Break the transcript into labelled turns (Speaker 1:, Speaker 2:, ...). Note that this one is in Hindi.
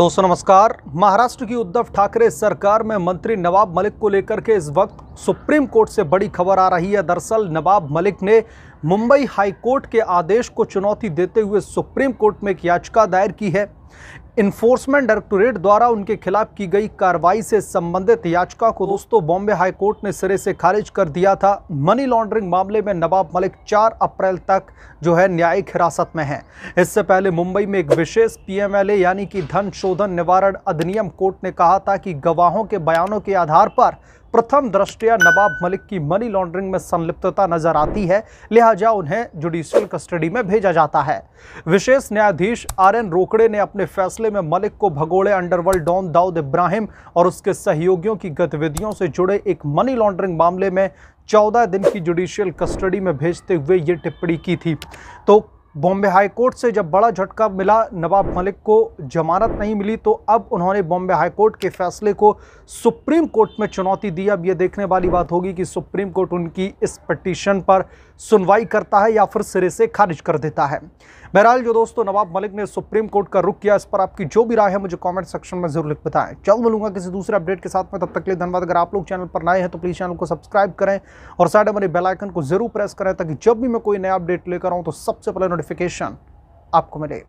Speaker 1: दोस्तों नमस्कार महाराष्ट्र की उद्धव ठाकरे सरकार में मंत्री नवाब मलिक को लेकर के इस वक्त सुप्रीम कोर्ट से बड़ी खबर आ रही है दरअसल नवाब मलिक ने मुंबई हाई कोर्ट के आदेश को चुनौती देते हुए सुप्रीम कोर्ट में एक याचिका दायर की है इन्फोर्समेंट डायरेक्टोरेट द्वारा उनके खिलाफ की गई कार्रवाई से संबंधित याचिका को दोस्तों बॉम्बे हाई कोर्ट ने सिरे से खारिज कर दिया था मनी लॉन्ड्रिंग मामले में नवाब मलिक 4 अप्रैल तक जो है न्यायिक हिरासत में हैं इससे पहले मुंबई में एक विशेष पीएमएलए यानी कि धन शोधन निवारण अधिनियम कोर्ट ने कहा था कि गवाहों के बयानों के आधार पर प्रथम दृष्टया नवाब मलिक की मनी लॉन्ड्रिंग में संलिप्तता नजर आती है लिहाजा उन्हें जुडिशियल कस्टडी में भेजा जाता है विशेष न्यायाधीश आर एन रोकड़े ने अपने फैसले में मलिक को भगोड़े अंडरवर्ल्ड डॉन दाऊद इब्राहिम और उसके सहयोगियों की गतिविधियों से जुड़े एक मनी लॉन्ड्रिंग मामले में चौदह दिन की जुडिशियल कस्टडी में भेजते हुए ये टिप्पणी की थी तो बॉम्बे हाई कोर्ट से जब बड़ा झटका मिला नवाब मलिक को जमानत नहीं मिली तो अब उन्होंने बॉम्बे हाई कोर्ट के फैसले को सुप्रीम कोर्ट में चुनौती दी अब ये देखने वाली बात होगी कि सुप्रीम कोर्ट उनकी इस पटिशन पर सुनवाई करता है या फिर सिरे से खारिज कर देता है बहरहाल जो दोस्तों नवाब मलिक ने सुप्रीम कोर्ट का रुख किया इस पर आपकी जो भी राय है मुझे कॉमेंट सेक्शन में जरूर लिख बताएं जल्द मिलूंगा किसी दूसरे अपडेट के साथ में तब तक के लिए धन्यवाद अगर आप लोग चैनल पर नए हैं तो प्लीज़ चैनल को सब्सक्राइब करें और साइड हमारे बेलाइकन को जरूर प्रेस करें ताकि जब भी मैं कोई नया अपडेट लेकर आऊँ तो सबसे पहले नोटिफिकेशन आपको मिले